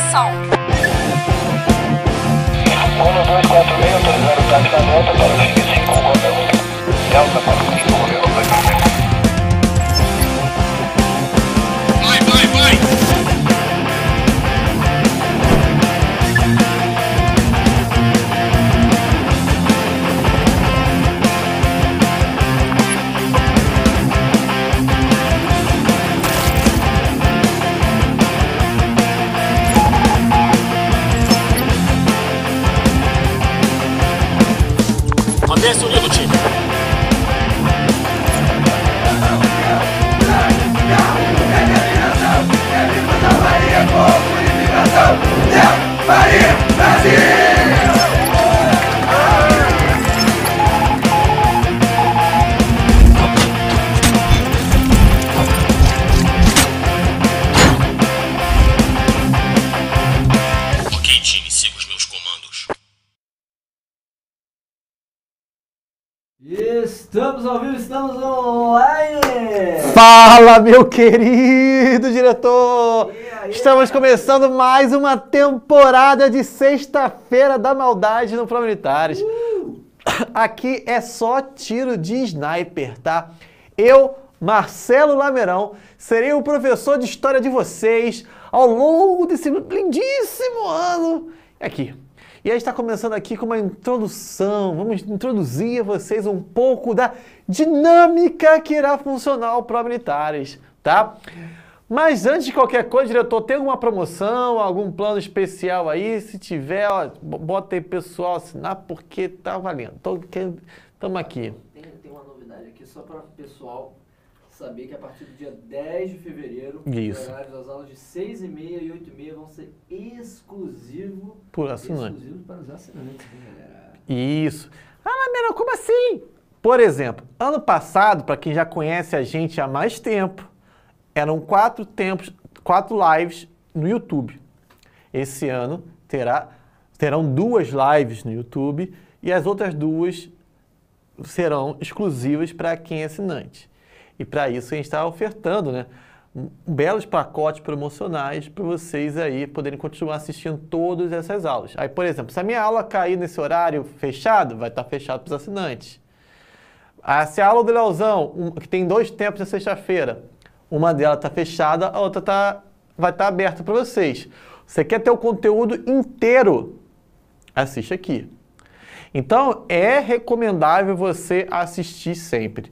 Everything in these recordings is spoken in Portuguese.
posição. Rumo 246, o táxi na para o 55 Delta para o 5 Delta para o Estamos ao vivo, estamos online! Fala, meu querido diretor! Aí, estamos começando mais uma temporada de Sexta-feira da Maldade no Pro Militares. Uh! Aqui é só tiro de sniper, tá? Eu, Marcelo Lameirão, serei o professor de história de vocês ao longo desse lindíssimo ano aqui e a gente está começando aqui com uma introdução. Vamos introduzir a vocês um pouco da dinâmica que irá funcionar o Pro militares tá? Mas antes de qualquer coisa, diretor, tem alguma promoção, algum plano especial aí? Se tiver, ó, bota aí pessoal assinar porque tá valendo. Estamos aqui. Tem, tem uma novidade aqui só para o pessoal saber que a partir do dia 10 de fevereiro, Isso. os horários das aulas de 6 e meia e 8 e meia vão ser exclusivo, Por assinante. exclusivos para os assinantes, hein, né, Isso. Ah, Lamena, como assim? Por exemplo, ano passado, para quem já conhece a gente há mais tempo, eram quatro tempos, quatro lives no YouTube. Esse ano terá, terão duas lives no YouTube e as outras duas serão exclusivas para quem é assinante. E para isso a gente está ofertando, né? belos pacotes promocionais para vocês aí poderem continuar assistindo todas essas aulas. Aí, por exemplo, se a minha aula cair nesse horário fechado, vai estar tá fechado para os assinantes. Ah, se a aula do Leozão, um, que tem dois tempos na sexta-feira, uma delas está fechada, a outra tá, vai estar tá aberta para vocês. Você quer ter o conteúdo inteiro? Assiste aqui. Então, é recomendável você assistir sempre.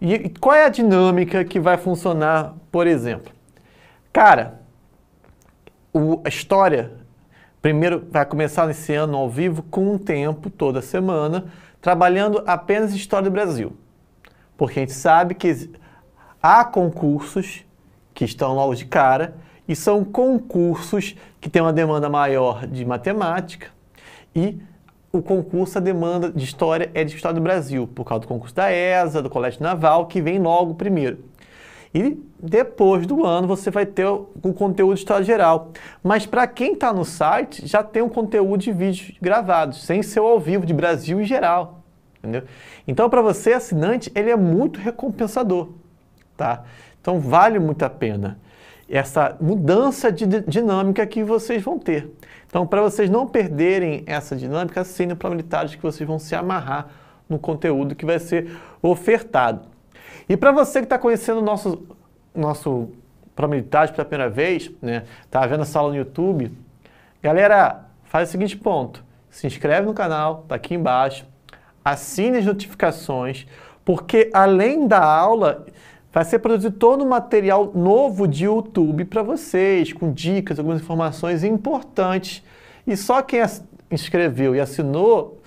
E qual é a dinâmica que vai funcionar, por exemplo? Cara, o, a história primeiro vai começar nesse ano ao vivo com um tempo toda semana, trabalhando apenas história do Brasil. Porque a gente sabe que há concursos que estão logo de cara e são concursos que têm uma demanda maior de matemática e o concurso, a demanda de história é de História do Brasil, por causa do concurso da ESA, do Colégio Naval, que vem logo primeiro. E depois do ano você vai ter o, o conteúdo de História Geral. Mas para quem está no site, já tem um conteúdo de vídeos gravados, sem ser ao vivo, de Brasil em geral. Entendeu? Então, para você, assinante, ele é muito recompensador. Tá? Então, vale muito a pena essa mudança de dinâmica que vocês vão ter. Então, para vocês não perderem essa dinâmica, assine o militares que vocês vão se amarrar no conteúdo que vai ser ofertado. E para você que está conhecendo o nosso, nosso militares pela primeira vez, né, está vendo essa aula no YouTube, galera, faz o seguinte ponto, se inscreve no canal, está aqui embaixo, assine as notificações, porque além da aula, Vai ser produzido todo um material novo de YouTube para vocês, com dicas, algumas informações importantes. E só quem inscreveu e assinou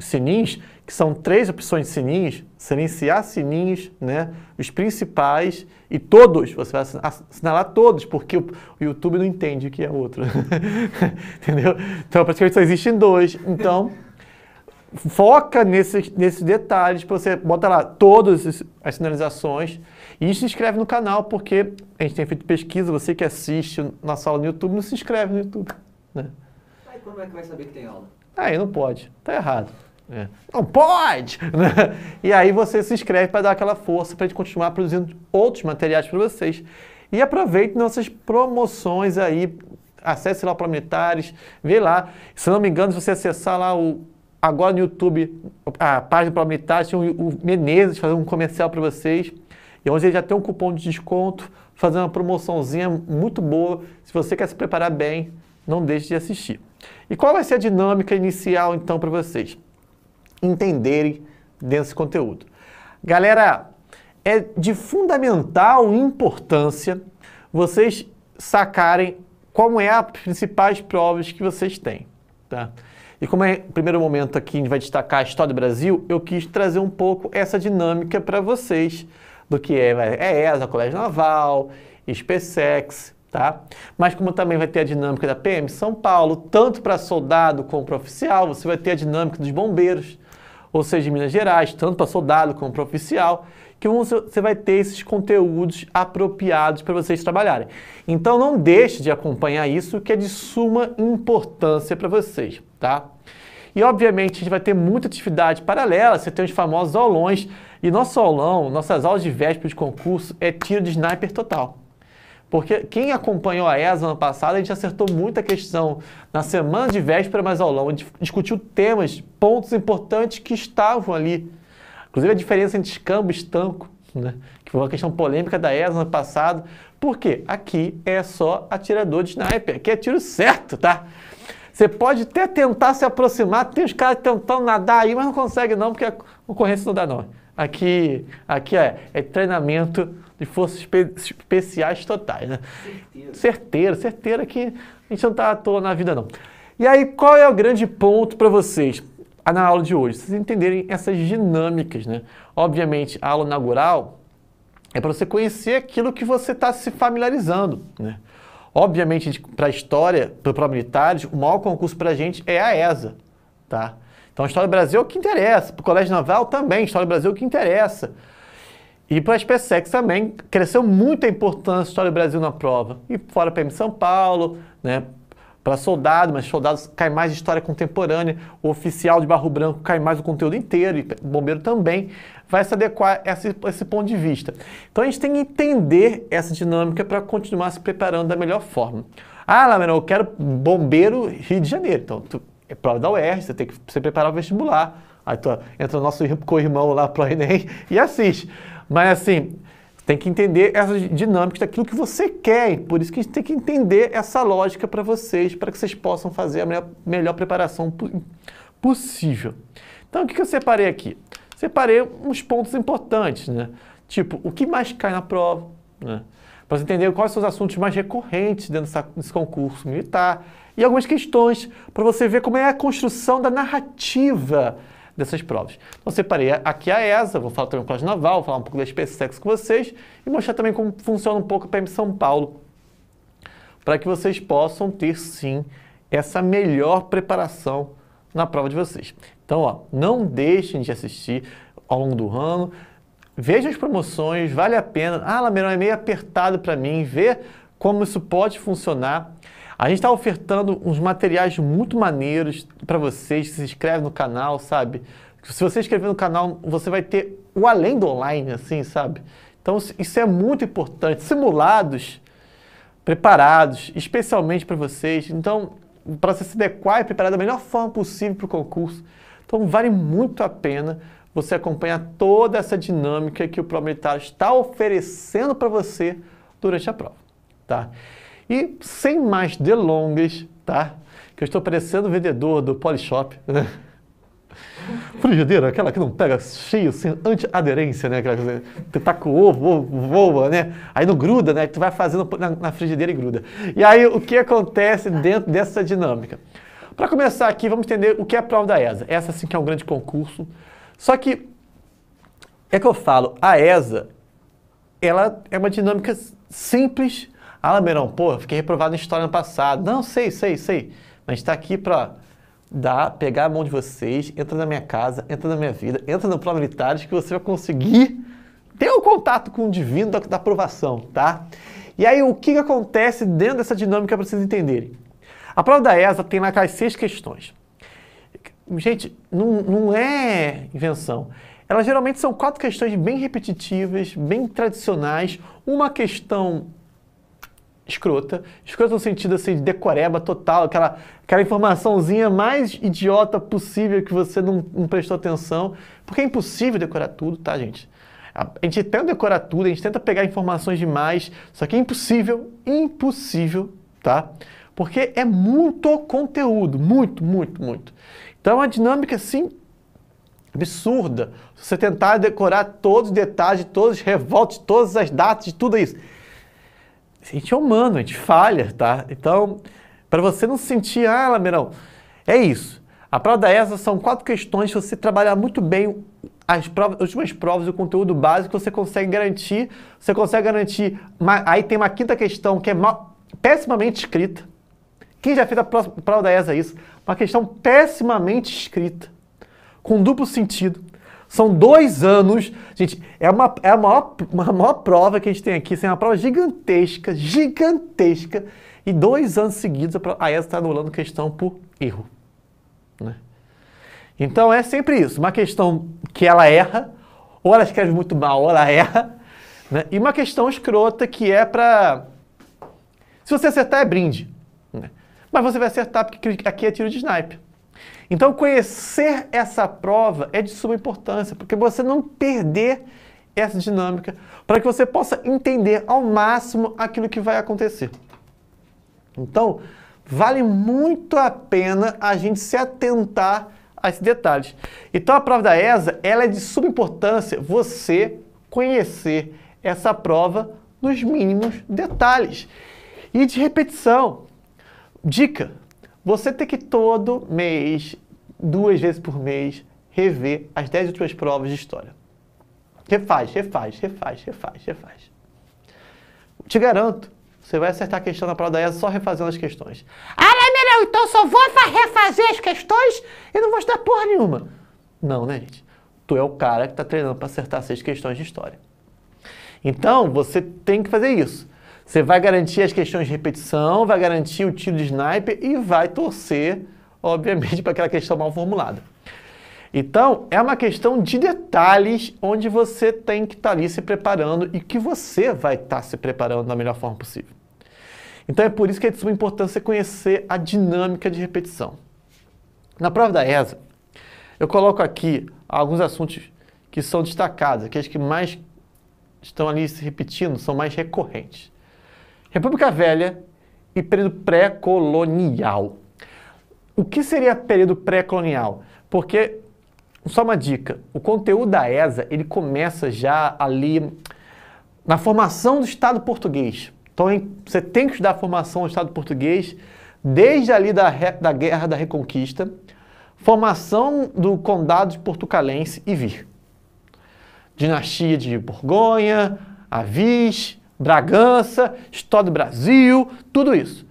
sininhos, que são três opções de sininhos, silenciar sininhos, né? Os principais e todos, você vai assinalar todos, porque o YouTube não entende o que é outro. Entendeu? Então, praticamente só existem dois. Então, foca nesses, nesses detalhes, para você bota lá todas as sinalizações e se inscreve no canal, porque a gente tem feito pesquisa, você que assiste na sala no YouTube, não se inscreve no YouTube. Né? Aí como é que vai saber que tem aula? Aí não pode, tá errado. É. Não pode! Né? e aí você se inscreve para dar aquela força para a gente continuar produzindo outros materiais para vocês. E aproveite nossas promoções aí, acesse lá para militares, vê lá. Se não me engano, se você acessar lá o agora no YouTube, a página para militares, tinha o Menezes fazendo um comercial para vocês. E onde ele já tem um cupom de desconto, fazendo uma promoçãozinha muito boa. Se você quer se preparar bem, não deixe de assistir. E qual vai ser a dinâmica inicial então para vocês entenderem desse conteúdo? Galera, é de fundamental importância vocês sacarem como é as principais provas que vocês têm, tá? E como é primeiro momento aqui a gente vai destacar a história do Brasil, eu quis trazer um pouco essa dinâmica para vocês do que é, é ESA, Colégio Naval, SpaceX, tá? Mas como também vai ter a dinâmica da PM São Paulo, tanto para soldado como para oficial, você vai ter a dinâmica dos bombeiros, ou seja, de Minas Gerais, tanto para soldado como para oficial, que você vai ter esses conteúdos apropriados para vocês trabalharem. Então não deixe de acompanhar isso, que é de suma importância para vocês, tá? E obviamente a gente vai ter muita atividade paralela, você tem os famosos aulões e nosso aulão, nossas aulas de véspera de concurso é tiro de sniper total. Porque quem acompanhou a ESA ano passado, a gente acertou muita questão na semana de véspera mais aulão. A gente discutiu temas, pontos importantes que estavam ali. Inclusive a diferença entre escambo e estanco, né? que foi uma questão polêmica da ESA ano passado. Por quê? Aqui é só atirador de sniper, aqui é tiro certo, tá? Você pode até tentar se aproximar, tem os caras tentando nadar aí, mas não consegue não, porque a concorrência não dá não. Aqui, aqui é, é treinamento de forças espe especiais totais, né? Certeiro. Certeiro, certeiro que a gente não está à toa na vida, não. E aí, qual é o grande ponto para vocês ah, na aula de hoje? Vocês entenderem essas dinâmicas, né? Obviamente, a aula inaugural é para você conhecer aquilo que você está se familiarizando, né? Obviamente, para a história, para militares, o maior concurso para a gente é a ESA, tá? Então, a história do Brasil é o que interessa. Para o Colégio Naval também, a história do Brasil é o que interessa. E para a SpaceX também, cresceu muito a importância da história do Brasil na prova. E fora para PM São Paulo, né? para soldado, mas soldados cai mais história contemporânea, o oficial de barro branco cai mais o conteúdo inteiro, e bombeiro também vai se adequar a esse, a esse ponto de vista. Então a gente tem que entender essa dinâmica para continuar se preparando da melhor forma. Ah, Lamelo, eu quero bombeiro Rio de Janeiro. Então, tu é prova da UERJ, você tem que se preparar o vestibular. Aí tu, entra o nosso co-irmão lá pro Enem e assiste. Mas assim, tem que entender essas dinâmicas daquilo que você quer. Por isso que a gente tem que entender essa lógica para vocês, para que vocês possam fazer a melhor, melhor preparação possível. Então, o que, que eu separei aqui? Separei uns pontos importantes, né? Tipo, o que mais cai na prova, né? Para você entender quais são os assuntos mais recorrentes dentro dessa, desse concurso militar, e algumas questões para você ver como é a construção da narrativa dessas provas. Então, separei aqui a ESA, vou falar também do Colégio Naval, vou falar um pouco da SpaceX com vocês e mostrar também como funciona um pouco a PM São Paulo, para que vocês possam ter, sim, essa melhor preparação na prova de vocês. Então, ó, não deixem de assistir ao longo do ano, vejam as promoções, vale a pena. Ah, Lameirão é meio apertado para mim, vê como isso pode funcionar. A gente está ofertando uns materiais muito maneiros para vocês que se inscrevem no canal, sabe? Se você inscrever no canal, você vai ter o além do online, assim, sabe? Então isso é muito importante. Simulados preparados, especialmente para vocês. Então, para você se adequar e preparar da melhor forma possível para o concurso. Então, vale muito a pena você acompanhar toda essa dinâmica que o Pro militar está oferecendo para você durante a prova, tá? E sem mais delongas, tá? Que eu estou parecendo vendedor do Polishop, né? Frigideira, aquela que não pega cheio, sem antiaderência, né? Aquela coisa, tu taca o ovo, voa, né? Aí não gruda, né? Tu vai fazendo na, na frigideira e gruda. E aí, o que acontece dentro dessa dinâmica? Para começar aqui, vamos entender o que é a prova da ESA. Essa sim que é um grande concurso. Só que, é que eu falo, a ESA, ela é uma dinâmica simples, ah, Lameirão, pô, fiquei reprovado em história no passado. Não, sei, sei, sei. Mas está aqui para dar, pegar a mão de vocês, entra na minha casa, entra na minha vida, entra no plano militares que você vai conseguir ter o um contato com o divino da, da aprovação, tá? E aí, o que, que acontece dentro dessa dinâmica para vocês entenderem? A prova da ESA tem lá aquelas seis questões. Gente, não, não é invenção. Elas geralmente são quatro questões bem repetitivas, bem tradicionais. Uma questão escrota. Escrota no sentido assim de decoreba total, aquela, aquela informaçãozinha mais idiota possível que você não, não prestou atenção. Porque é impossível decorar tudo, tá, gente? A gente tenta decorar tudo, a gente tenta pegar informações demais, só que é impossível, impossível, tá? Porque é muito conteúdo, muito, muito, muito. Então é uma dinâmica assim absurda. você tentar decorar todos os detalhes, todos os revoltos, todas as datas, de tudo isso a gente é humano, a gente falha, tá? Então, para você não sentir, ah, Lameirão, é isso. A prova da ESA são quatro questões, se você trabalhar muito bem as, provas, as últimas provas e o conteúdo básico, você consegue garantir, você consegue garantir, uma, aí tem uma quinta questão que é mal, pessimamente escrita, quem já fez a prova da ESA isso? Uma questão pessimamente escrita, com duplo sentido, são dois anos. Gente, é, uma, é a, maior, uma maior prova que a gente tem aqui. Isso é uma prova gigantesca, gigantesca. E dois anos seguidos a ESA está anulando questão por erro. Né? Então é sempre isso. Uma questão que ela erra, ou ela escreve muito mal, ou ela erra. Né? E uma questão escrota que é para... Se você acertar, é brinde. Né? Mas você vai acertar porque aqui é tiro de sniper. Então, conhecer essa prova é de suma importância, porque você não perder essa dinâmica para que você possa entender ao máximo aquilo que vai acontecer. Então, vale muito a pena a gente se atentar a esses detalhes. Então, a prova da ESA, ela é de suma importância você conhecer essa prova nos mínimos detalhes e de repetição. Dica: você tem que todo mês, duas vezes por mês, rever as 10 últimas provas de história. Refaz, refaz, refaz, refaz, refaz. Te garanto, você vai acertar a questão na prova da ESA só refazendo as questões. Ah, é melhor, então só vou refazer as questões e não vou estudar porra nenhuma. Não, né, gente? Tu é o cara que está treinando para acertar seis questões de história. Então, você tem que fazer isso. Você vai garantir as questões de repetição, vai garantir o tiro de sniper e vai torcer, obviamente, para aquela questão mal formulada. Então, é uma questão de detalhes onde você tem que estar tá ali se preparando e que você vai estar tá se preparando da melhor forma possível. Então, é por isso que é de suma importância conhecer a dinâmica de repetição. Na prova da ESA, eu coloco aqui alguns assuntos que são destacados, aqueles que mais estão ali se repetindo, são mais recorrentes. República Velha e período pré-colonial. O que seria período pré-colonial? Porque, só uma dica, o conteúdo da ESA, ele começa já ali na formação do Estado português. Então, você tem que estudar a formação do Estado português desde ali da, da Guerra da Reconquista, formação do Condado de Portucalense e vir. Dinastia de Borgonha, Avis, Bragança, História do Brasil, tudo isso.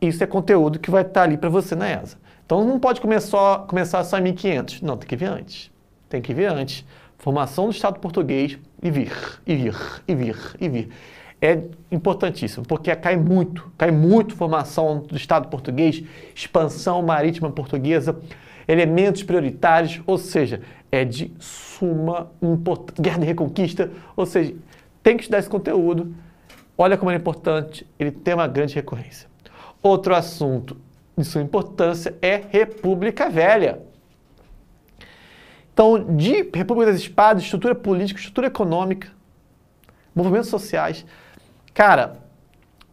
Isso é conteúdo que vai estar ali para você na ESA. Então não pode começar, começar só em 1500. Não, tem que ver antes. Tem que ver antes. Formação do Estado português e vir, e vir, e vir, e vir. É importantíssimo, porque cai muito, cai muito formação do Estado português, expansão marítima portuguesa, elementos prioritários, ou seja, é de suma importância. Guerra de Reconquista, ou seja, tem que te dar esse conteúdo. Olha como ele é importante, ele tem uma grande recorrência. Outro assunto de sua importância é República Velha. Então, de República das Espadas, estrutura política, estrutura econômica, movimentos sociais. Cara,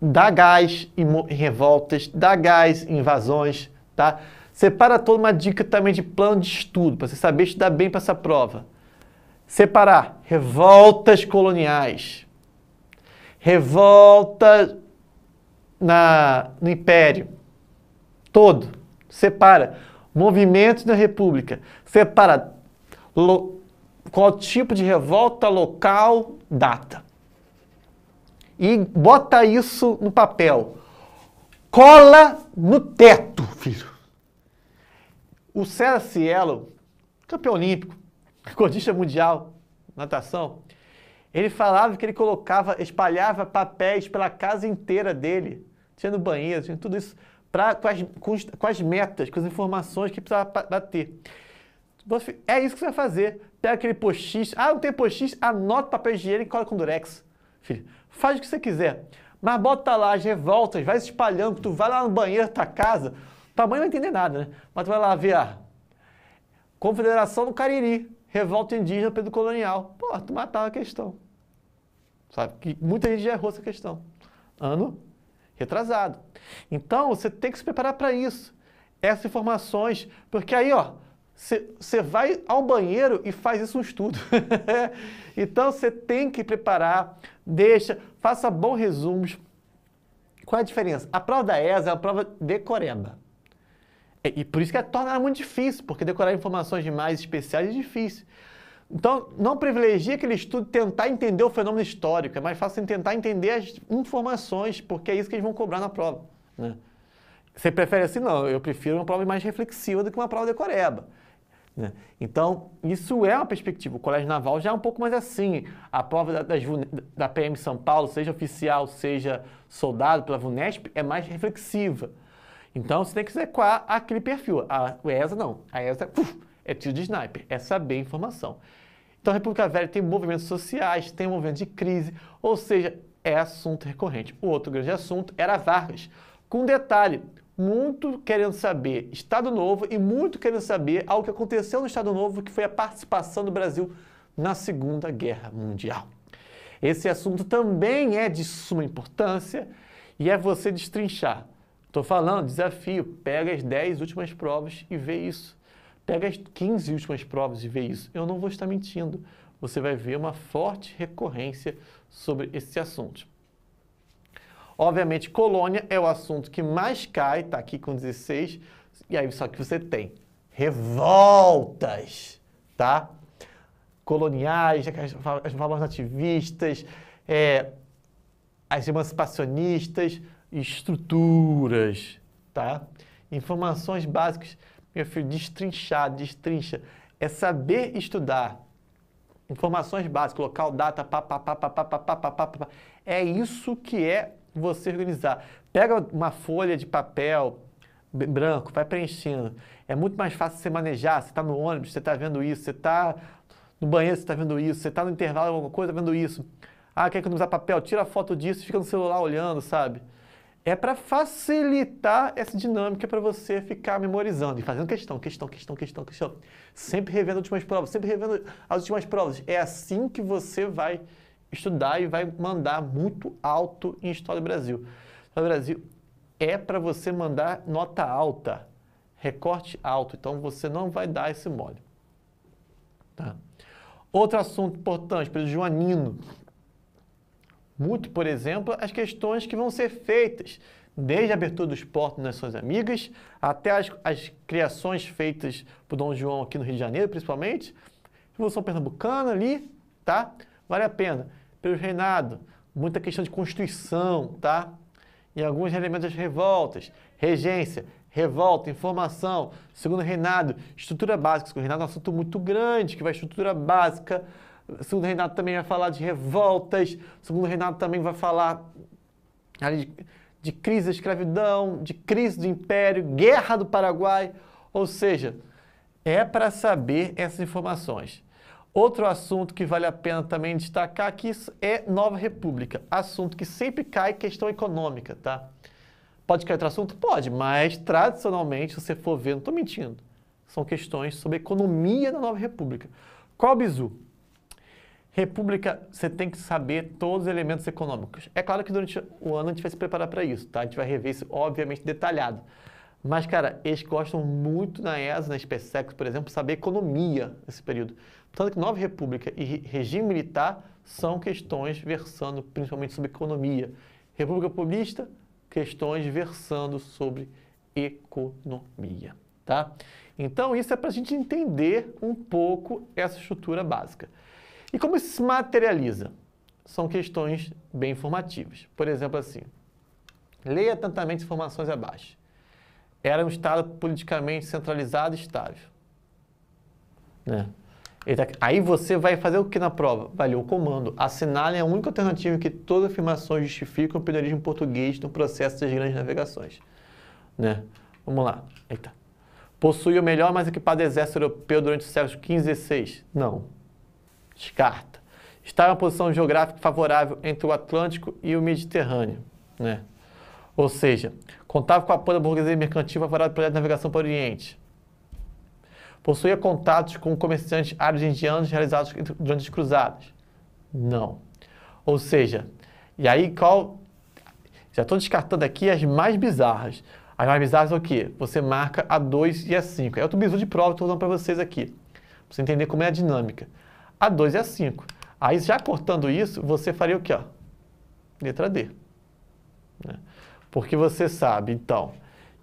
dá gás em, em revoltas, dá gás em invasões, tá? Separa toda uma dica também de plano de estudo, para você saber estudar bem para essa prova. Separar revoltas coloniais, revolta na, no Império todo, separa movimentos da República, separa lo, qual tipo de revolta local, data. E bota isso no papel. Cola no teto, filho. O César Cielo, campeão olímpico, recordista mundial, natação, ele falava que ele colocava, espalhava papéis pela casa inteira dele, tinha no banheiro, tinha tudo isso, pra, com, as, com, os, com as metas, com as informações que precisava bater. Você, é isso que você vai fazer. Pega aquele postiche, ah, não tem postiche, anota o papel higiênico e cola com durex. Filho, faz o que você quiser. Mas bota lá as revoltas, vai se espalhando, tu vai lá no banheiro da tua casa, tua mãe não vai entender nada, né? Mas tu vai lá ver a Confederação do Cariri, revolta indígena pelo colonial. Pô, tu matava a questão. Sabe? Que muita gente já errou essa questão. Ano retrasado. Então, você tem que se preparar para isso. Essas informações, porque aí, ó, você vai ao banheiro e faz isso um estudo. então, você tem que preparar, deixa, faça bons resumos. Qual é a diferença? A prova da ESA é a prova decoreba. E, é, e por isso que é, torna muito difícil, porque decorar informações demais especiais é difícil. Então, não privilegia aquele estudo tentar entender o fenômeno histórico. É mais fácil tentar entender as informações, porque é isso que eles vão cobrar na prova. Né? Você prefere assim? Não, eu prefiro uma prova mais reflexiva do que uma prova decoreba Né? Então, isso é uma perspectiva. O Colégio Naval já é um pouco mais assim. A prova da, das, da PM São Paulo, seja oficial, seja soldado pela VUNESP, é mais reflexiva. Então você tem que adequar aquele perfil. A ESA não. A ESA uf, é tiro de sniper, é saber informação. Então a República Velha tem movimentos sociais, tem movimento de crise, ou seja, é assunto recorrente. O outro grande assunto era Vargas. Com detalhe, muito querendo saber Estado Novo e muito querendo saber algo que aconteceu no Estado Novo, que foi a participação do Brasil na Segunda Guerra Mundial. Esse assunto também é de suma importância e é você destrinchar Estou falando, desafio, pega as 10 últimas provas e vê isso. Pega as 15 últimas provas e vê isso. Eu não vou estar mentindo. Você vai ver uma forte recorrência sobre esse assunto. Obviamente, colônia é o assunto que mais cai, está aqui com 16, e aí só que você tem revoltas, tá? Coloniais, as famosas nativistas, é, as emancipacionistas, estruturas, tá? Informações básicas, meu filho, destrinchar, destrincha, é saber estudar. Informações básicas, local, data, papapá, papá, papá, papá, É isso que é você organizar. Pega uma folha de papel branco, vai preenchendo. É muito mais fácil você manejar. Você está no ônibus, você está vendo isso, você está no banheiro, você está vendo isso, você está no intervalo, alguma coisa, tá vendo isso. Ah, quer economizar papel? Tira a foto disso e fica no celular olhando, sabe? é para facilitar essa dinâmica é para você ficar memorizando e fazendo questão, questão, questão, questão, questão. Sempre revendo as últimas provas, sempre revendo as últimas provas. É assim que você vai estudar e vai mandar muito alto em História do Brasil. História do Brasil é para você mandar nota alta, recorte alto. Então você não vai dar esse mole. Tá? Outro assunto importante, período joanino muito, por exemplo, as questões que vão ser feitas, desde a abertura dos portos nas suas amigas, até as, as criações feitas por Dom João aqui no Rio de Janeiro, principalmente. Revolução Pernambucana ali, tá? Vale a pena. Pelo reinado, muita questão de constituição, tá? E alguns elementos das revoltas, regência, revolta, informação, segundo reinado, estrutura básica. O reinado é um assunto muito grande, que vai estrutura básica, o segundo reinado também vai falar de revoltas. O segundo reinado também vai falar de, de crise da escravidão, de crise do império, guerra do Paraguai. Ou seja, é para saber essas informações. Outro assunto que vale a pena também destacar que isso é Nova República, assunto que sempre cai questão econômica, tá? Pode cair outro assunto? Pode, mas tradicionalmente, se você for ver, não estou mentindo, são questões sobre economia da Nova República. Qual o bizu? República, você tem que saber todos os elementos econômicos. É claro que durante o ano a gente vai se preparar para isso, tá? A gente vai rever isso, obviamente, detalhado. Mas, cara, eles gostam muito na ESA, na SpaceX, por exemplo, saber economia nesse período. Tanto que Nova República e regime militar são questões versando principalmente sobre economia. República populista, questões versando sobre economia, tá? Então, isso é para a gente entender um pouco essa estrutura básica. E como isso se materializa? São questões bem informativas. Por exemplo, assim, leia atentamente informações abaixo. Era um Estado politicamente centralizado e estável. Né? Tá Aí você vai fazer o que na prova? valeu? o comando. Assinale a única alternativa que todas as afirmações justificam o pioneirismo português no processo das grandes navegações. Né? Vamos lá. Eita. Possui o melhor mais equipado exército europeu durante os séculos XV e XVI? Não. Descarta. Está em uma posição geográfica favorável entre o Atlântico e o Mediterrâneo. Né? Ou seja, contava com a apoio da burguesia mercantil favorável ao projeto de navegação para o Oriente. Possuía contatos com comerciantes árabes indianos realizados durante as cruzadas. Não. Ou seja, e aí qual. Já estou descartando aqui as mais bizarras. As mais bizarras é o quê? Você marca a 2 e a 5. É outro bizu de prova que estou usando para vocês aqui. Para você entender como é a dinâmica a 2 e a 5. Aí, já cortando isso, você faria o quê? Ó? Letra D. Né? Porque você sabe, então,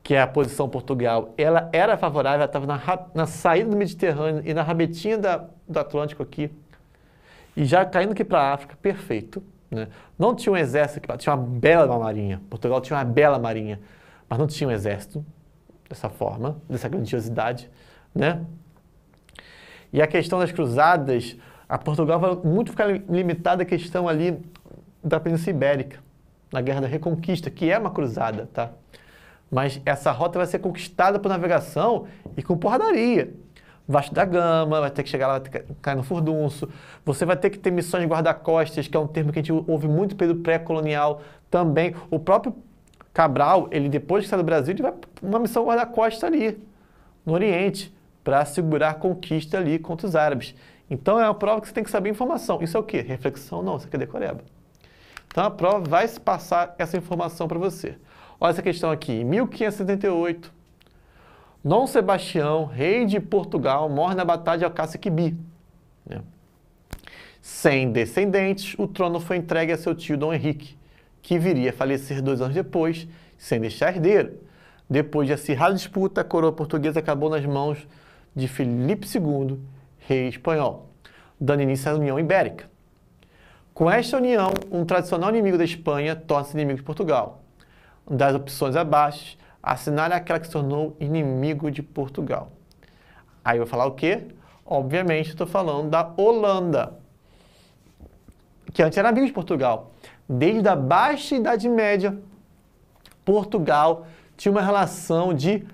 que a posição Portugal ela era favorável, ela estava na, na saída do Mediterrâneo e na rabetinha da, do Atlântico aqui, e já caindo aqui para a África, perfeito. Né? Não tinha um exército tinha uma bela marinha. Portugal tinha uma bela marinha, mas não tinha um exército dessa forma, dessa grandiosidade. Né? E a questão das cruzadas, a Portugal vai muito ficar limitada à questão ali da Península Ibérica, na Guerra da Reconquista, que é uma cruzada, tá? Mas essa rota vai ser conquistada por navegação e com porradaria. Vasco da Gama, vai ter que chegar lá, vai ter que cair no furdunço. Você vai ter que ter missões de guarda-costas, que é um termo que a gente ouve muito pelo pré-colonial também. O próprio Cabral, ele depois que sai do Brasil, ele vai uma missão guarda-costas ali, no Oriente para segurar a conquista ali contra os árabes. Então é uma prova que você tem que saber informação. Isso é o quê? Reflexão não, isso aqui é decoreba. Então a prova vai passar essa informação para você. Olha essa questão aqui. Em 1578, Dom Sebastião, rei de Portugal, morre na batalha de Alcacequibi. Né? Sem descendentes, o trono foi entregue a seu tio Dom Henrique, que viria a falecer dois anos depois, sem deixar herdeiro. Depois de acirrada disputa, a coroa portuguesa acabou nas mãos de Filipe II, rei espanhol, dando início à União Ibérica. Com esta união, um tradicional inimigo da Espanha torna-se inimigo de Portugal. Das opções abaixo, assinale aquela que se tornou inimigo de Portugal. Aí eu vou falar o quê? Obviamente, estou falando da Holanda, que antes era amigo de Portugal. Desde a Baixa Idade Média, Portugal tinha uma relação de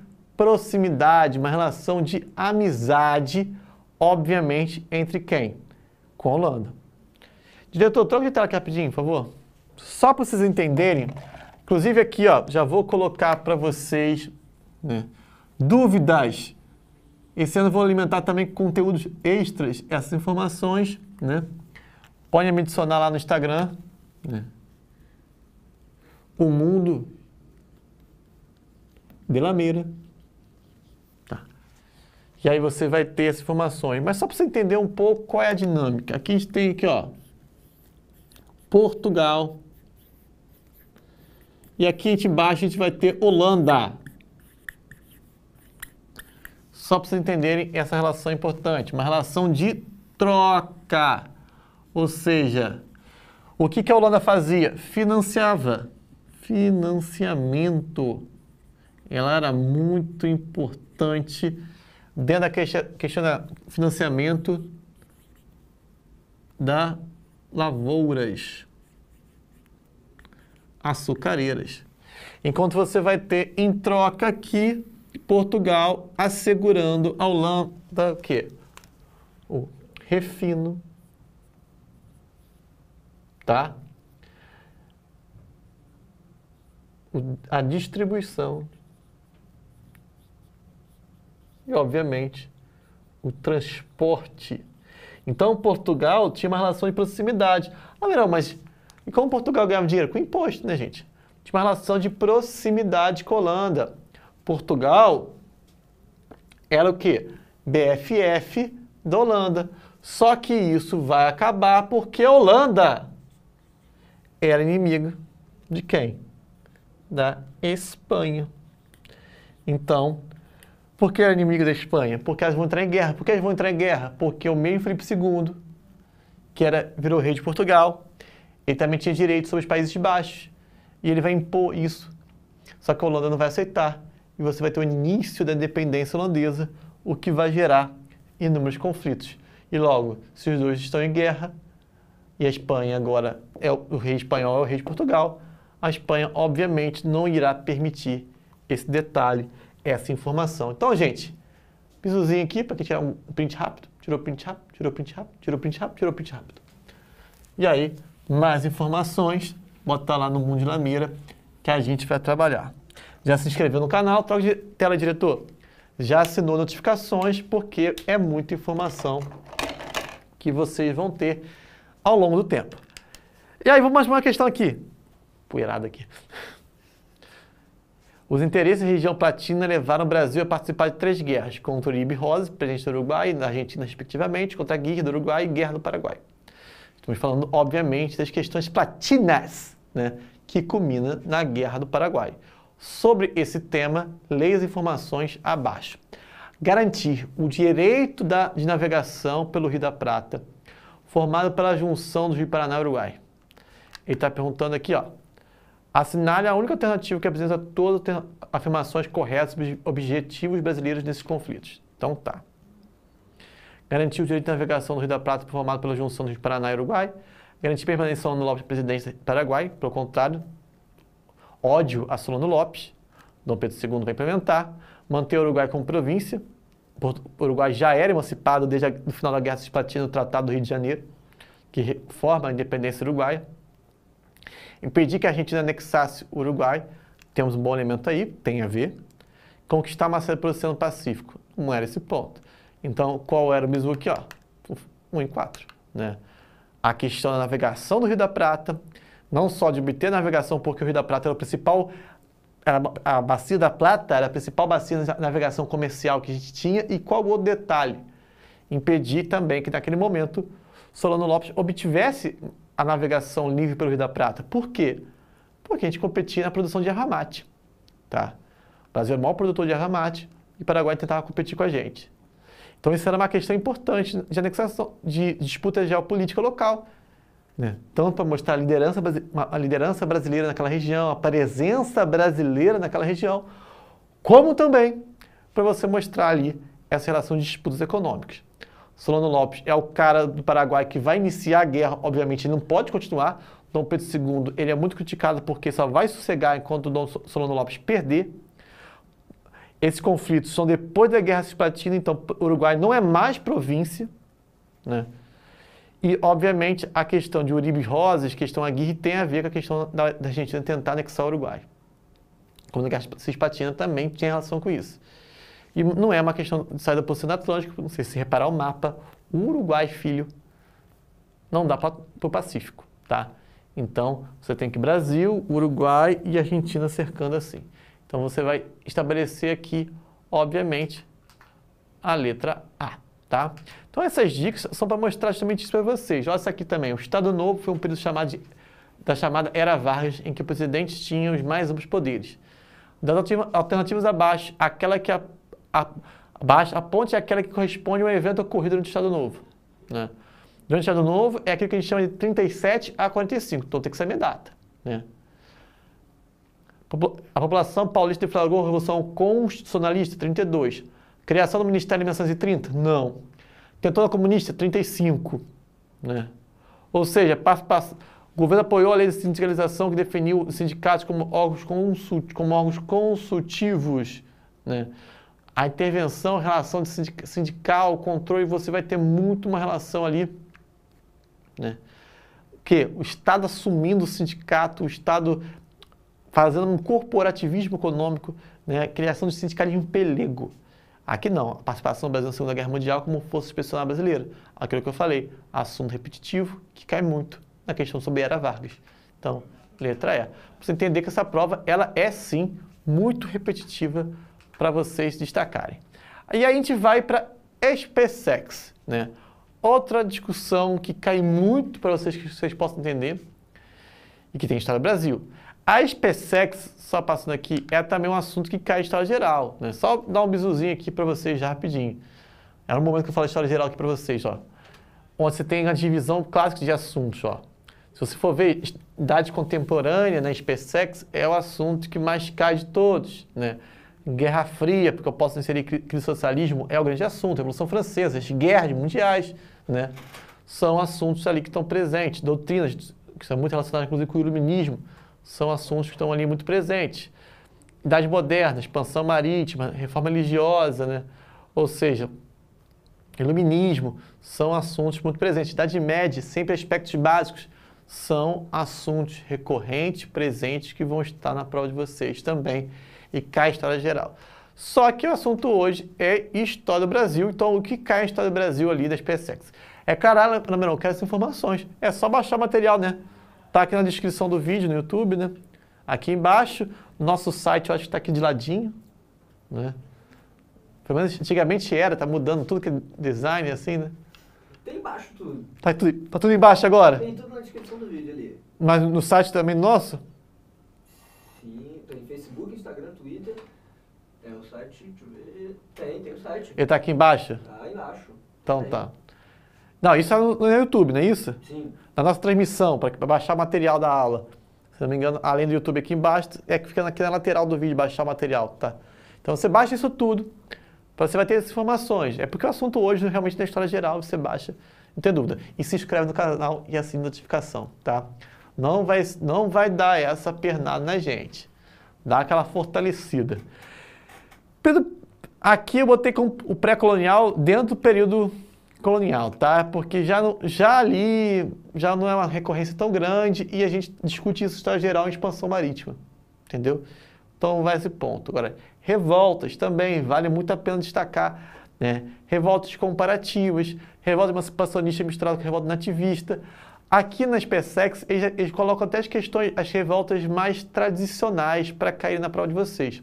proximidade, uma relação de amizade, obviamente, entre quem? Com a Holanda. Diretor, troca de tela aqui rapidinho, por favor. Só para vocês entenderem, inclusive aqui, ó, já vou colocar para vocês né, dúvidas. Esse ano eu vou alimentar também conteúdos extras, essas informações, né? Pode me adicionar lá no Instagram, né? O mundo de Lameira. E aí você vai ter essas informações, Mas só para você entender um pouco qual é a dinâmica. Aqui a gente tem aqui, ó, Portugal. E aqui embaixo a gente vai ter Holanda. Só para vocês entenderem essa relação é importante, uma relação de troca. Ou seja, o que, que a Holanda fazia? Financiava. Financiamento. Ela era muito importante dentro da questão do financiamento da lavouras açucareiras. Enquanto você vai ter em troca aqui Portugal assegurando a Holanda o quê? O refino. Tá? a distribuição e, obviamente, o transporte. Então, Portugal tinha uma relação de proximidade. Ah, Mirão, mas e como Portugal ganhava dinheiro? Com imposto, né, gente? Tinha uma relação de proximidade com a Holanda. Portugal era o quê? BFF da Holanda. Só que isso vai acabar porque a Holanda era inimiga de quem? Da Espanha. Então, por que era inimigo da Espanha? Porque elas vão entrar em guerra. Por que elas vão entrar em guerra? Porque o meio Felipe II, que era, virou rei de Portugal, ele também tinha direito sobre os Países Baixos. E ele vai impor isso. Só que a Holanda não vai aceitar. E você vai ter o início da independência holandesa, o que vai gerar inúmeros conflitos. E logo, se os dois estão em guerra, e a Espanha agora é o rei espanhol, é o rei de Portugal, a Espanha obviamente não irá permitir esse detalhe essa informação. Então, gente, bizuzinho aqui para tirar um print rápido. Tirou print rápido, tirou print rápido, tirou print rápido, tirou print rápido. E aí, mais informações, bota lá no Mundo de Lameira que a gente vai trabalhar. Já se inscreveu no canal? Troca de tela, diretor. Já assinou notificações porque é muita informação que vocês vão ter ao longo do tempo. E aí, vamos mais uma questão aqui. Poeirada aqui. Os interesses da região platina levaram o Brasil a participar de três guerras, contra o Uribe Rose, presidente do Uruguai e da Argentina, respectivamente, contra a Guerra do Uruguai e Guerra do Paraguai. Estamos falando, obviamente, das questões platinas, né, que culmina na Guerra do Paraguai. Sobre esse tema, leia as informações abaixo. Garantir o direito da, de navegação pelo Rio da Prata, formado pela junção do Rio Paraná e Uruguai. Ele está perguntando aqui, ó, Assinale a única alternativa que apresenta todas as afirmações corretas e objetivos brasileiros nesses conflitos. Então tá. Garantir o direito de navegação do Rio da Prata formado pela junção do Paraná e Uruguai. Garantir permanência do Lopes presidente do Paraguai, pelo contrário. Ódio a Solano Lopes. Dom Pedro II vai implementar. Manter o Uruguai como província. O Uruguai já era emancipado desde o final da Guerra Cisplatina, no Tratado do Rio de Janeiro, que forma a independência uruguaia impedir que a Argentina anexasse o Uruguai, temos um bom elemento aí, tem a ver. Conquistar de pelo Oceano Pacífico, não era esse ponto. Então, qual era o mesmo aqui? Ó? 1 um em 4. Né? A questão da navegação do Rio da Prata, não só de obter navegação, porque o Rio da Prata era o principal, era a bacia da Prata era a principal bacia de navegação comercial que a gente tinha, e qual o outro detalhe? Impedir também que naquele momento Solano Lopes obtivesse a navegação livre pelo Rio da Prata. Por quê? Porque a gente competia na produção de arramate. Tá? O Brasil é o maior produtor de arramate e o Paraguai tentava competir com a gente. Então isso era uma questão importante de anexação, de disputa geopolítica local. Né? Tanto para mostrar a liderança, a liderança brasileira naquela região, a presença brasileira naquela região, como também para você mostrar ali essa relação de disputas econômicas. Solano Lopes é o cara do Paraguai que vai iniciar a guerra, obviamente, ele não pode continuar. Dom Pedro II, ele é muito criticado porque só vai sossegar enquanto Dom Solano Lopes perder. Esses conflitos são depois da Guerra Cisplatina, então o Uruguai não é mais província, né? E, obviamente, a questão de Uribe Rosas, questão Aguirre, tem a ver com a questão da, da Argentina tentar anexar o Uruguai. Quando a Guerra Cisplatina também tinha relação com isso. E não é uma questão de sair da posição atlântica, não sei se reparar o mapa, Uruguai, filho, não dá para o Pacífico, tá? Então, você tem que Brasil, Uruguai e Argentina cercando assim. Então, você vai estabelecer aqui, obviamente, a letra A, tá? Então, essas dicas são para mostrar justamente isso para vocês. Olha isso aqui também. O Estado Novo foi um período chamado de, da chamada Era Vargas, em que o presidente tinha os mais amplos poderes. Das alternativas abaixo, aquela que a a, a ponte é aquela que corresponde a um evento ocorrido durante o Estado Novo. Né? Durante o Estado Novo é aquilo que a gente chama de 37 a 45, então tem que saber a data. Né? A população paulista deflagrou a Revolução Constitucionalista, 32. Criação do Ministério em 1930? Não. tentou a Comunista, 35. Né? Ou seja, passo, passo, o governo apoiou a lei de sindicalização que definiu os sindicatos como órgãos, como órgãos consultivos. Né? a intervenção, relação sindical, controle, você vai ter muito uma relação ali, né? Que o Estado assumindo o sindicato, o Estado fazendo um corporativismo econômico, né? Criação de sindicalismo pelego. Aqui não, a participação do Brasil na Segunda Guerra Mundial como força especial brasileira. Aquilo que eu falei, assunto repetitivo que cai muito na questão sobre Era Vargas. Então, letra E. você entender que essa prova, ela é sim muito repetitiva para vocês destacarem. E aí a gente vai para SpaceX, né? Outra discussão que cai muito para vocês que vocês possam entender e que tem história no Brasil. A SpaceX, só passando aqui, é também um assunto que cai em história geral, né? Só dar um bizuzinho aqui para vocês já rapidinho. Era é um momento que eu falo história geral aqui para vocês, ó. Onde você tem a divisão clássica de assuntos, ó. Se você for ver idade contemporânea na né, SpaceX, é o assunto que mais cai de todos, né? Guerra Fria, porque eu posso inserir que o socialismo é o grande assunto, Revolução Francesa, as guerras mundiais, né? São assuntos ali que estão presentes, doutrinas que são muito relacionadas, inclusive, com o iluminismo, são assuntos que estão ali muito presentes. Idade moderna, expansão marítima, reforma religiosa, né? Ou seja, iluminismo, são assuntos muito presentes. Idade média, sempre aspectos básicos, são assuntos recorrentes, presentes, que vão estar na prova de vocês também e cai a história geral. Só que o assunto hoje é história do Brasil, então o que cai a história do Brasil ali das SpaceX? É caralho, não, não, eu quero essas informações. É só baixar o material, né? Tá aqui na descrição do vídeo no YouTube, né? Aqui embaixo, nosso site, eu acho que está aqui de ladinho, né? Pelo menos antigamente era, tá mudando tudo que é design assim, né? Tem embaixo tudo. Tá tudo, tá tudo embaixo agora? Tem tudo na descrição do vídeo ali. Mas no site também nosso? Tem, tem o site. Ele tá aqui embaixo? Tá embaixo. Então tem. Tá, tá. Não, isso é no YouTube, não é isso? Sim. Na nossa transmissão, para baixar material da aula. Se não me engano, além do YouTube aqui embaixo, é que fica aqui na lateral do vídeo, baixar material, tá? Então você baixa isso tudo, você vai ter essas informações. É porque o assunto hoje realmente na história geral, você baixa, não tem dúvida. E se inscreve no canal e assina a notificação, tá? Não vai, não vai dar essa pernada na gente. Dá aquela fortalecida. Pedro Aqui eu botei com o pré-colonial dentro do período colonial, tá? Porque já, já ali já não é uma recorrência tão grande e a gente discute isso história geral em expansão marítima, entendeu? Então vai esse ponto. Agora, revoltas também vale muito a pena destacar, né? Revoltas comparativas, revolta emancipacionista misturada com revolta nativista. Aqui na SpaceX, eles, eles colocam até as questões, as revoltas mais tradicionais para cair na prova de vocês.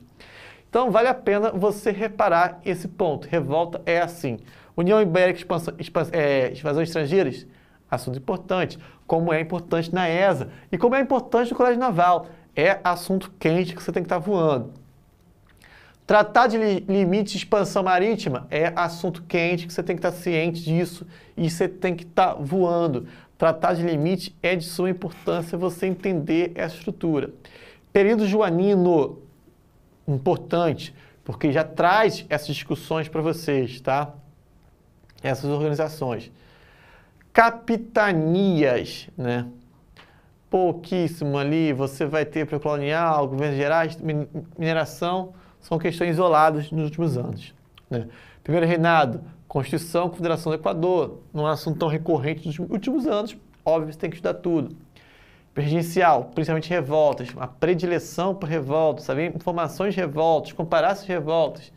Então vale a pena você reparar esse ponto. Revolta é assim. União Ibérica expansão, é, expansão, é, Invasão Estrangeiras, assunto importante. Como é importante na ESA e como é importante no Colégio Naval. É assunto quente que você tem que estar voando. Tratar de li limites de expansão marítima é assunto quente que você tem que estar ciente disso e você tem que estar voando. Tratar de limite é de sua importância você entender essa estrutura. Período joanino, importante, porque já traz essas discussões para vocês, tá? Essas organizações. Capitanias, né? Pouquíssimo ali, você vai ter para colonial, governos gerais, mineração, são questões isoladas nos últimos anos. Né? Primeiro reinado, Constituição, Confederação do Equador, não é um assunto tão recorrente nos últimos anos, óbvio, você tem que estudar tudo emergencial, principalmente revoltas, a predileção por revoltas, saber informações de revoltas, comparar essas revoltas.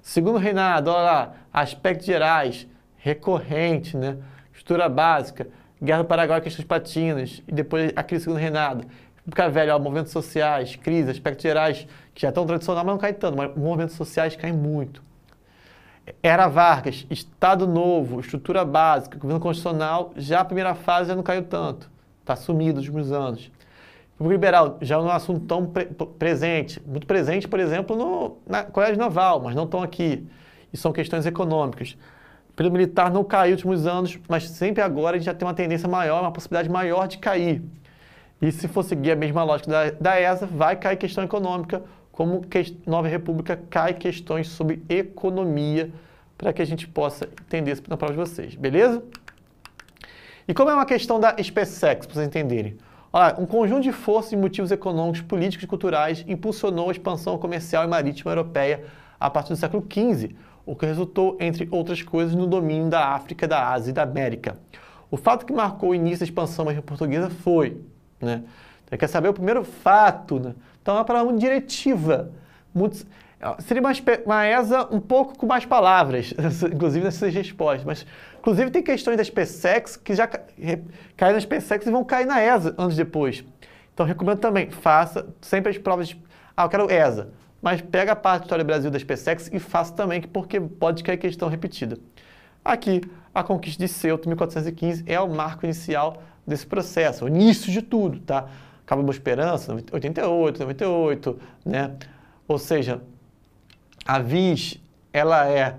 Segundo reinado, olha lá, aspectos gerais, recorrente, né? Estrutura básica, Guerra do Paraguai, questões patinas, e depois a crise do segundo reinado. República Velha, ó, movimentos sociais, crise, aspectos gerais, que já estão tradicional, mas não cai tanto, mas movimentos sociais caem muito. Era Vargas, Estado Novo, estrutura básica, governo constitucional, já a primeira fase já não caiu tanto está sumido nos últimos anos. O liberal já é um assunto tão pre presente, muito presente, por exemplo, no, na Colégio Naval, mas não estão aqui. E são questões econômicas. Pelo militar não caiu nos últimos anos, mas sempre agora a gente já tem uma tendência maior, uma possibilidade maior de cair. E se for seguir a mesma lógica da, da ESA, vai cair questão econômica, como que, Nova República cai questões sobre economia, para que a gente possa entender isso na prova de vocês, beleza? E como é uma questão da SpaceX, para vocês entenderem? Olha, um conjunto de forças e motivos econômicos, políticos e culturais impulsionou a expansão comercial e marítima europeia a partir do século XV, o que resultou, entre outras coisas, no domínio da África, da Ásia e da América. O fato que marcou o início da expansão marítima portuguesa foi, né? Você quer saber o primeiro fato, né? Então é uma palavra muito diretiva, muito... Seria uma, uma ESA um pouco com mais palavras, inclusive nessas respostas, mas Inclusive, tem questões da SpaceX que já caem na SpaceX e vão cair na ESA anos depois. Então, recomendo também, faça sempre as provas. De... Ah, eu quero ESA. Mas pega a parte do História Brasil da SpaceX e faça também, porque pode cair questão repetida. Aqui, a conquista de Ceuta, 1415, é o marco inicial desse processo, o início de tudo, tá? Cabo Boa Esperança, 88, 98, né? Ou seja, a Viz, ela é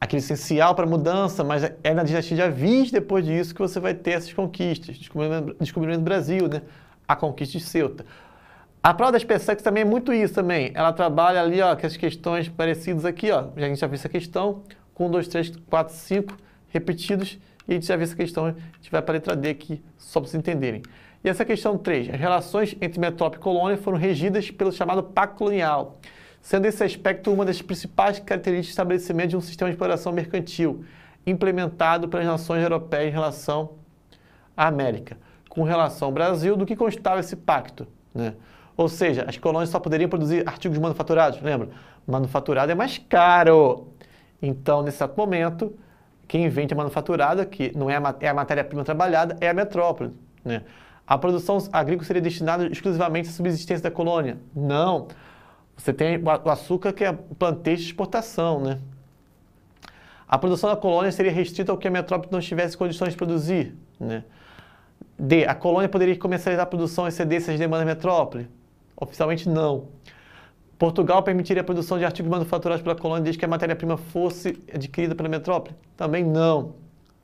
aquele essencial para a mudança, mas é na dinastia de Avis, depois disso, que você vai ter essas conquistas. Descobrimento, descobrimento do Brasil, né? a conquista de Ceuta. A prova das PSEX também é muito isso também. Ela trabalha ali, ó, com as questões parecidas aqui, ó. Já a gente já viu essa questão, com dois, três, quatro, cinco repetidos, e a gente já viu essa questão, a gente vai para a letra D aqui, só para vocês entenderem. E essa questão 3, as relações entre metrópole e colônia foram regidas pelo chamado pacto colonial sendo esse aspecto uma das principais características do estabelecimento de um sistema de exploração mercantil implementado pelas nações europeias em relação à América, com relação ao Brasil, do que constava esse pacto. Né? Ou seja, as colônias só poderiam produzir artigos manufaturados, lembra? Manufaturado é mais caro. Então, nesse certo momento, quem vende a manufaturada, que não é, é a, matéria-prima trabalhada, é a metrópole. Né? A produção agrícola seria destinada exclusivamente à subsistência da colônia? Não. Não você tem o açúcar que é plantejo de exportação, né? A produção da colônia seria restrita ao que a metrópole não tivesse condições de produzir, né? D. A colônia poderia comercializar a produção e exceder essas demandas da metrópole? Oficialmente, não. Portugal permitiria a produção de artigos manufaturados pela colônia desde que a matéria-prima fosse adquirida pela metrópole? Também não,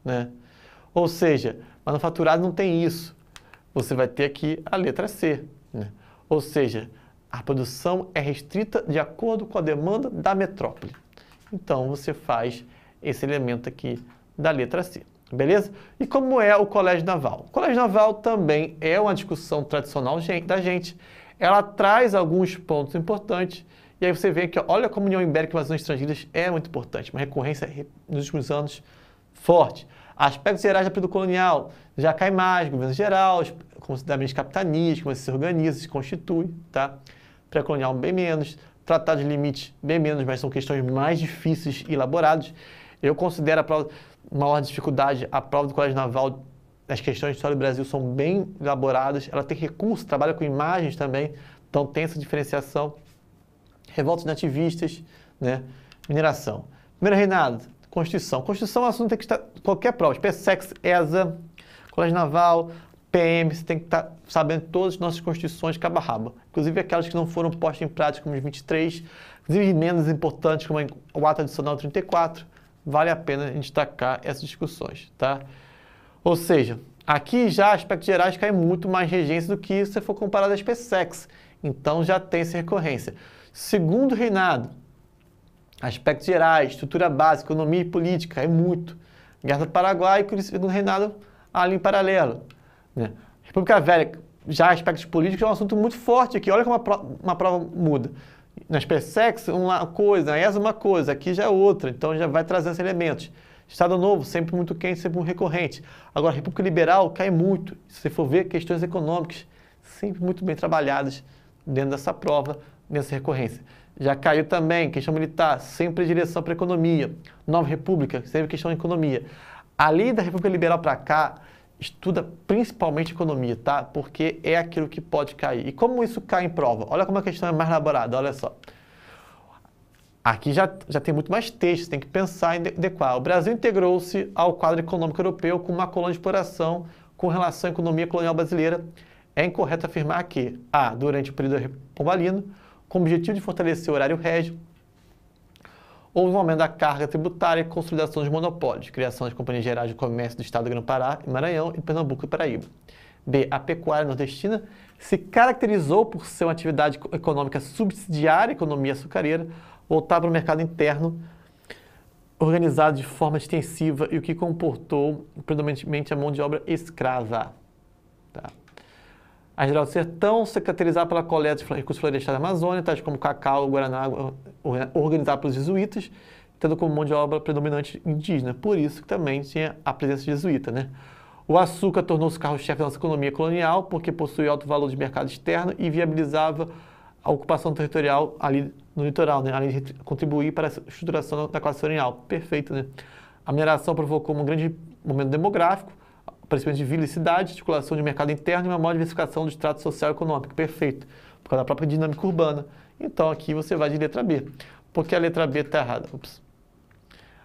né? Ou seja, manufaturado não tem isso. Você vai ter aqui a letra C, né? Ou seja, a produção é restrita de acordo com a demanda da metrópole. Então você faz esse elemento aqui da letra C. Beleza? E como é o colégio naval? O colégio naval também é uma discussão tradicional da gente. Ela traz alguns pontos importantes. E aí você vê que, olha como a União Ibérica e as estrangeiras é muito importante. Uma recorrência nos últimos anos forte. Aspectos gerais da período colonial. Já cai mais, governo geral, como se dá as capitanias, como se organiza, se constitui, tá? pré-colonial bem menos, tratado de limites bem menos, mas são questões mais difíceis e elaboradas. Eu considero a prova maior dificuldade a prova do Colégio Naval. As questões de história do Brasil são bem elaboradas, ela tem recurso trabalha com imagens também, então tem essa diferenciação. Revoltas nativistas, né? mineração. Primeiro reinado, Constituição. Constituição é um assunto que está qualquer prova, SpaceX, ESA, Colégio Naval, PM, você tem que estar tá sabendo todas as nossas constituições cabo a rabo, inclusive aquelas que não foram postas em prática, como os 23, inclusive emendas importantes, como o ato adicional 34, vale a pena destacar essas discussões, tá? Ou seja, aqui já aspectos gerais caem muito mais regência do que se for comparado à PSEX, então já tem essa recorrência. Segundo reinado, aspectos gerais, estrutura básica, economia e política, é muito. Guerra do Paraguai e segundo reinado ali em paralelo. Né? República Velha, já aspectos políticos, é um assunto muito forte aqui. Olha como uma, uma prova muda. Na SpaceX, uma coisa, na ESA, uma coisa, aqui já é outra, então já vai trazendo esses elementos. Estado Novo, sempre muito quente, sempre um recorrente. Agora, República Liberal cai muito. Se você for ver, questões econômicas, sempre muito bem trabalhadas dentro dessa prova, nessa recorrência. Já caiu também questão militar, sempre direção para economia. Nova República, sempre questão de economia. Ali da República Liberal para cá, estuda principalmente economia, tá? Porque é aquilo que pode cair. E como isso cai em prova? Olha como a questão é mais elaborada, olha só. Aqui já, já tem muito mais texto, tem que pensar em adequar. O Brasil integrou-se ao quadro econômico europeu com uma colônia de exploração com relação à economia colonial brasileira. É incorreto afirmar que, a, durante o período pombalino, com o objetivo de fortalecer o horário régio, Houve um aumento da carga tributária e consolidação dos monopólios, criação de Companhias Gerais de Comércio do Estado do Grão-Pará e Maranhão e Pernambuco e Paraíba. B. A pecuária nordestina se caracterizou por ser uma atividade econômica subsidiária à economia açucareira, voltada para o mercado interno, organizado de forma extensiva e o que comportou predominantemente a mão de obra escrava. A General do Sertão, caracterizar pela coleta de recursos florestais da Amazônia, tais como cacau, guaraná, organizada pelos jesuítas, tendo como mão de obra predominante indígena. Por isso que também tinha a presença jesuíta, né? O açúcar tornou-se carro-chefe da nossa economia colonial, porque possuía alto valor de mercado externo e viabilizava a ocupação territorial ali no litoral, né? além de contribuir para a estruturação da classe colonial. Perfeito, né? A mineração provocou um grande momento demográfico, aparecimento de vila e cidade, articulação de mercado interno e uma maior diversificação do extrato social e econômico. Perfeito. Por causa da própria dinâmica urbana. Então aqui você vai de letra B. Porque a letra B está errada. Ups.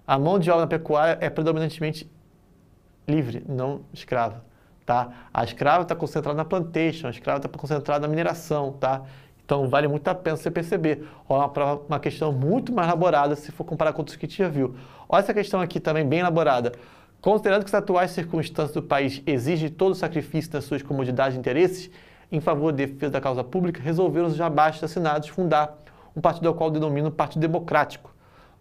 A mão de obra na pecuária é predominantemente livre, não escrava. Tá? A escrava está concentrada na plantation, a escrava está concentrada na mineração. Tá? Então vale muito a pena você perceber. Olha uma, uma questão muito mais elaborada se for comparar com outros que tinha, já viu. Olha essa questão aqui também bem elaborada. Considerando que as atuais circunstâncias do país exigem todo o sacrifício das suas comodidades e interesses em favor da defesa da causa pública, resolveram os já abaixo assinados fundar um partido ao qual denominam Partido Democrático.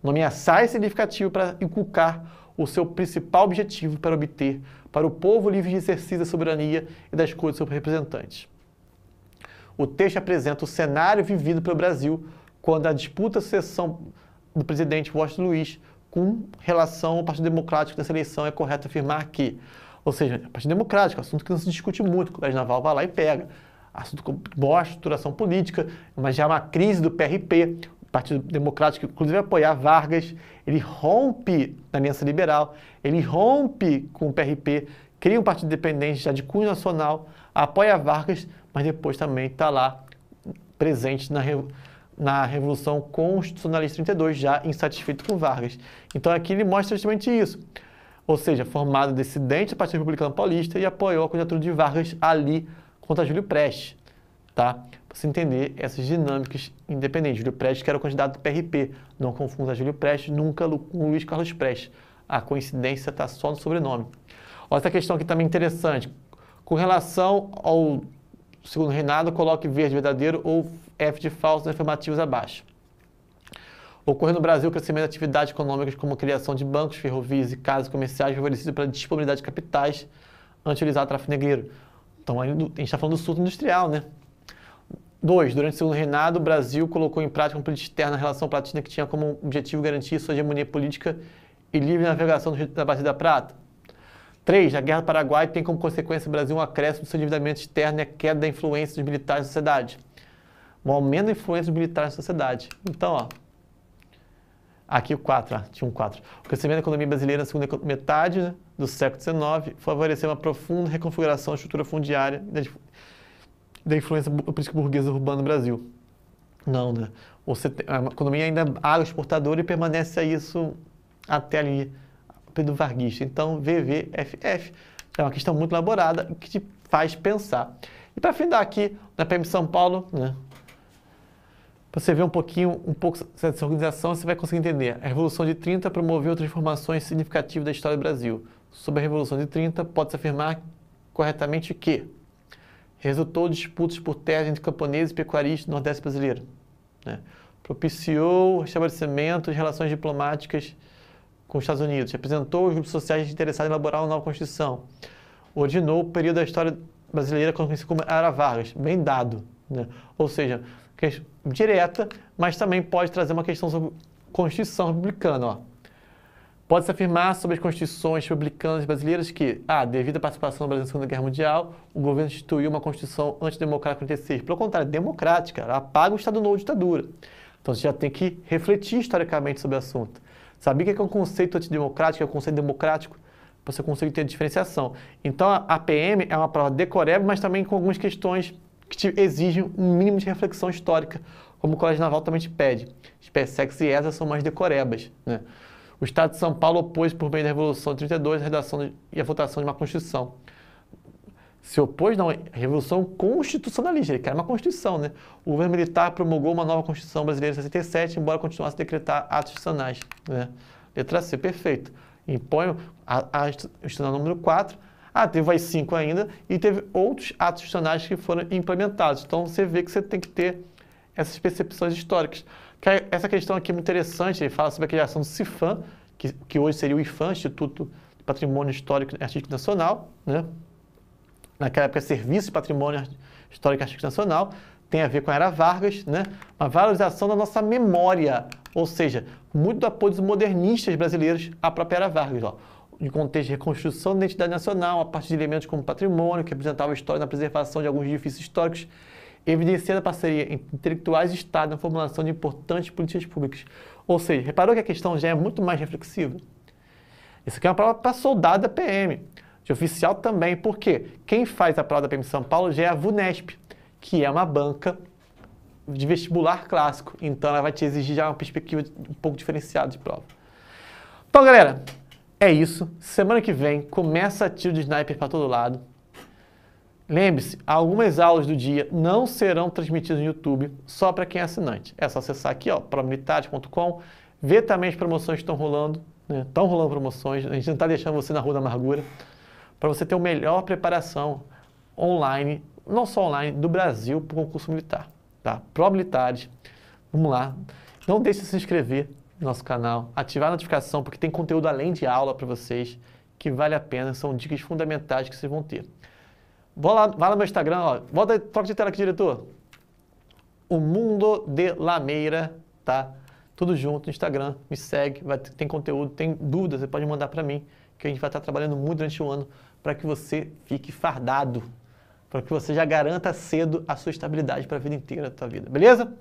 O nome assai significativo para inculcar o seu principal objetivo para obter para o povo livre de exercício da soberania e das coisas seus representantes. O texto apresenta o cenário vivido pelo Brasil quando a disputa a sucessão do presidente Washington Luiz com relação ao Partido Democrático dessa eleição, é correto afirmar que, ou seja, é Partido Democrático, assunto que não se discute muito, o Colégio Naval vai lá e pega, assunto com boa estruturação política, mas já é uma crise do PRP, o Partido Democrático, que inclusive apoiar Vargas, ele rompe na Aliança Liberal, ele rompe com o PRP, cria um partido independente já de cunho nacional, apoia Vargas, mas depois também está lá presente na, na Revolução Constitucionalista 32, já insatisfeito com Vargas. Então aqui ele mostra justamente isso. Ou seja, formado dissidente do Partido Republicano Paulista e apoiou a candidatura de Vargas ali contra Júlio Prestes, tá? Para se entender essas dinâmicas independentes. Júlio Prestes que era o candidato do PRP, não confunda Júlio Prestes nunca com Luiz Carlos Prestes. A coincidência está só no sobrenome. Outra questão aqui também interessante. Com relação ao segundo reinado, coloque verde verdadeiro ou F de falso nos afirmativos abaixo. Ocorre no Brasil o crescimento de atividades econômicas como criação de bancos, ferrovias e casas comerciais favorecido pela disponibilidade de capitais antes de utilizar o tráfico negreiro. Então, a gente está falando do surto industrial, né? Dois. Durante o segundo reinado, o Brasil colocou em prática um política externa na relação platina que tinha como objetivo garantir sua hegemonia política e livre navegação da Bacia da Prata. 3. A Guerra do Paraguai tem como consequência no Brasil um acréscimo do seu endividamento externo e a queda da influência dos militares na sociedade. Um aumento da influência dos militares na sociedade. Então, ó, Aqui o 4, tinha um 4. O crescimento da economia brasileira na segunda metade né, do século XIX favoreceu uma profunda reconfiguração da estrutura fundiária da influência política burguesa urbana no Brasil. Não, né? Você, a economia ainda é agroexportadora e permanece a isso até ali, do varguista. Então, VVFF é uma questão muito elaborada que te faz pensar. E para findar aqui, na PM São Paulo, né, você vê um pouquinho, um pouco dessa organização, você vai conseguir entender. A Revolução de 30 promoveu transformações significativas da história do Brasil. Sobre a Revolução de 30, pode-se afirmar corretamente que resultou disputas por terra entre camponeses e pecuaristas do Nordeste brasileiro, né? propiciou o estabelecimento de relações diplomáticas com os Estados Unidos, representou os grupos sociais interessados em elaborar uma nova Constituição, ordenou o período da história brasileira conhecido como Era Vargas, bem dado. Né? Ou seja, é direta, mas também pode trazer uma questão sobre Constituição republicana. Ó. Pode-se afirmar sobre as constituições republicanas brasileiras que, ah, devido à participação do Brasil na Segunda Guerra Mundial, o governo instituiu uma constituição antidemocrática em 46. Pelo contrário, democrática, ela apaga o Estado Novo ditadura. Então você já tem que refletir historicamente sobre o assunto. Sabia o que é o é conceito antidemocrático, é o conceito democrático? Para você conseguir ter diferenciação. Então, a PM é uma prova decoreba, mas também com algumas questões que te exigem um mínimo de reflexão histórica, como o Colégio Naval também te pede. SpaceX e ESA são mais decorebas, né? O Estado de São Paulo opôs, por meio da Revolução de 32, a redação e a votação de uma Constituição se opôs não, revolução constitucionalista, ele quer uma constituição, né? O governo militar promulgou uma nova constituição brasileira em 67, embora continuasse a decretar atos institucionais, né? Letra C, perfeito. Impõe a, a número 4, ah, teve mais 5 ainda, e teve outros atos institucionais que foram implementados. Então, você vê que você tem que ter essas percepções históricas. Que essa questão aqui é muito interessante, ele fala sobre a criação do CIFAM, que, que hoje seria o IFAM, Instituto de Patrimônio Histórico e Artístico Nacional, né? naquela época, Serviço de Patrimônio Histórico e Artístico Nacional, tem a ver com a Era Vargas, né? Uma valorização da nossa memória, ou seja, muito do apoio dos modernistas brasileiros à própria Era Vargas, ó. Em contexto de reconstrução da identidade nacional, a partir de elementos como patrimônio, que representava a história na preservação de alguns edifícios históricos, evidenciando a parceria entre intelectuais e Estado na formulação de importantes políticas públicas. Ou seja, reparou que a questão já é muito mais reflexiva? Isso aqui é uma prova para soldado da PM de oficial também, porque quem faz a prova da PM São Paulo já é a VUNESP, que é uma banca de vestibular clássico. Então ela vai te exigir já uma perspectiva um pouco diferenciada de prova. Então, galera, é isso. Semana que vem começa tiro de sniper para todo lado. Lembre-se, algumas aulas do dia não serão transmitidas no YouTube só para quem é assinante. É só acessar aqui, ó, promilitares.com, ver também as promoções que estão rolando. Estão né? rolando promoções, a gente não está deixando você na rua da amargura para você ter a melhor preparação online, não só online, do Brasil para o concurso militar. Tá? Pró-militares, vamos lá. Não deixe de se inscrever no nosso canal, ativar a notificação, porque tem conteúdo além de aula para vocês, que vale a pena, são dicas fundamentais que vocês vão ter. Vou lá, vai lá no meu Instagram, ó. Volta, toque de tela aqui, diretor. O Mundo de Lameira, tá? Tudo junto no Instagram, me segue, vai, tem conteúdo, tem dúvidas, você pode mandar para mim, que a gente vai estar trabalhando muito durante o ano para que você fique fardado, para que você já garanta cedo a sua estabilidade para a vida inteira da sua vida, beleza?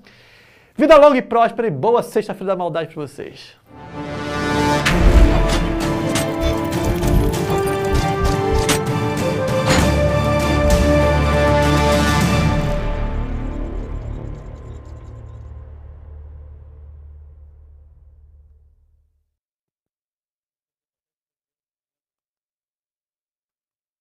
Vida longa e próspera e boa sexta-feira da maldade para vocês.